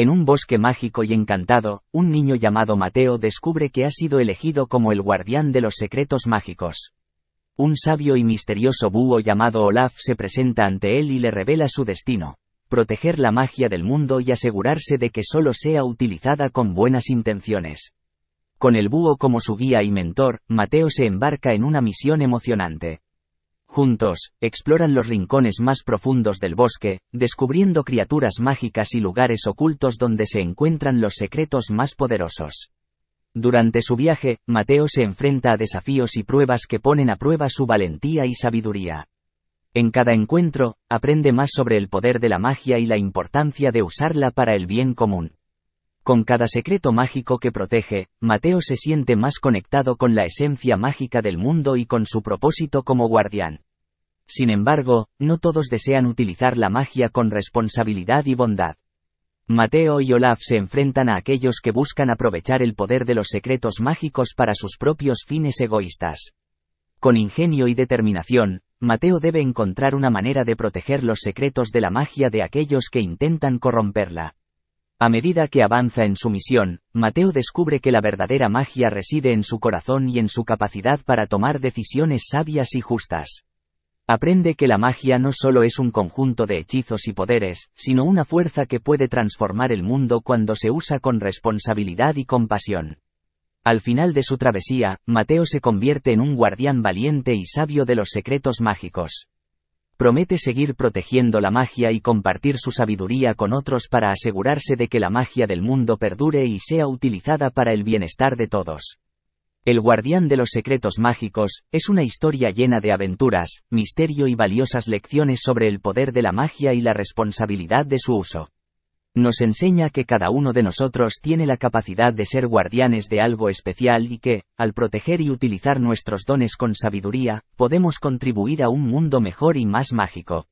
En un bosque mágico y encantado, un niño llamado Mateo descubre que ha sido elegido como el guardián de los secretos mágicos. Un sabio y misterioso búho llamado Olaf se presenta ante él y le revela su destino, proteger la magia del mundo y asegurarse de que solo sea utilizada con buenas intenciones. Con el búho como su guía y mentor, Mateo se embarca en una misión emocionante. Juntos, exploran los rincones más profundos del bosque, descubriendo criaturas mágicas y lugares ocultos donde se encuentran los secretos más poderosos. Durante su viaje, Mateo se enfrenta a desafíos y pruebas que ponen a prueba su valentía y sabiduría. En cada encuentro, aprende más sobre el poder de la magia y la importancia de usarla para el bien común. Con cada secreto mágico que protege, Mateo se siente más conectado con la esencia mágica del mundo y con su propósito como guardián. Sin embargo, no todos desean utilizar la magia con responsabilidad y bondad. Mateo y Olaf se enfrentan a aquellos que buscan aprovechar el poder de los secretos mágicos para sus propios fines egoístas. Con ingenio y determinación, Mateo debe encontrar una manera de proteger los secretos de la magia de aquellos que intentan corromperla. A medida que avanza en su misión, Mateo descubre que la verdadera magia reside en su corazón y en su capacidad para tomar decisiones sabias y justas. Aprende que la magia no solo es un conjunto de hechizos y poderes, sino una fuerza que puede transformar el mundo cuando se usa con responsabilidad y compasión. Al final de su travesía, Mateo se convierte en un guardián valiente y sabio de los secretos mágicos. Promete seguir protegiendo la magia y compartir su sabiduría con otros para asegurarse de que la magia del mundo perdure y sea utilizada para el bienestar de todos. El guardián de los secretos mágicos, es una historia llena de aventuras, misterio y valiosas lecciones sobre el poder de la magia y la responsabilidad de su uso. Nos enseña que cada uno de nosotros tiene la capacidad de ser guardianes de algo especial y que, al proteger y utilizar nuestros dones con sabiduría, podemos contribuir a un mundo mejor y más mágico.